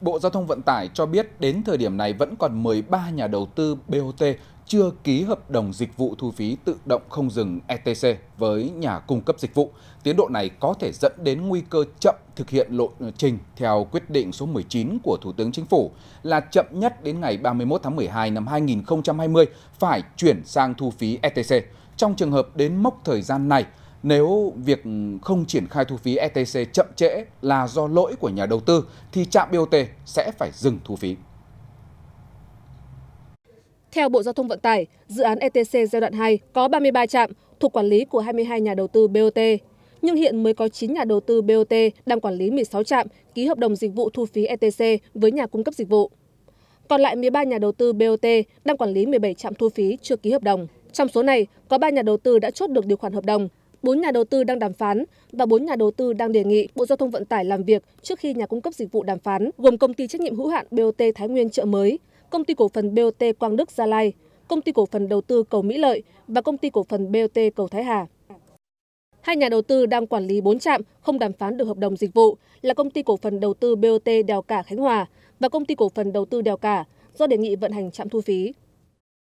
Bộ Giao thông Vận tải cho biết đến thời điểm này vẫn còn 13 nhà đầu tư BOT chưa ký hợp đồng dịch vụ thu phí tự động không dừng ETC với nhà cung cấp dịch vụ. Tiến độ này có thể dẫn đến nguy cơ chậm thực hiện lộ trình theo quyết định số 19 của Thủ tướng Chính phủ là chậm nhất đến ngày 31 tháng 12 năm 2020 phải chuyển sang thu phí ETC. Trong trường hợp đến mốc thời gian này, nếu việc không triển khai thu phí etc chậm trễ là do lỗi của nhà đầu tư thì trạm bot sẽ phải dừng thu phí theo Bộ Giao thông Vận tải, dự án ETC giai đoạn 2 có 33 trạm thuộc quản lý của 22 nhà đầu tư BOT. Nhưng hiện mới có 9 nhà đầu tư BOT đang quản lý 16 trạm ký hợp đồng dịch vụ thu phí ETC với nhà cung cấp dịch vụ. Còn lại 13 nhà đầu tư BOT đang quản lý 17 trạm thu phí chưa ký hợp đồng. Trong số này, có 3 nhà đầu tư đã chốt được điều khoản hợp đồng bốn nhà đầu tư đang đàm phán và bốn nhà đầu tư đang đề nghị bộ giao thông vận tải làm việc trước khi nhà cung cấp dịch vụ đàm phán gồm công ty trách nhiệm hữu hạn bot thái nguyên chợ mới công ty cổ phần bot quang đức gia lai công ty cổ phần đầu tư cầu mỹ lợi và công ty cổ phần bot cầu thái hà hai nhà đầu tư đang quản lý bốn trạm không đàm phán được hợp đồng dịch vụ là công ty cổ phần đầu tư BOT Đèo Cả Khánh Hòa và công ty cổ phần đầu tư Đèo Cả do đề nghị vận hành trạm thu phí.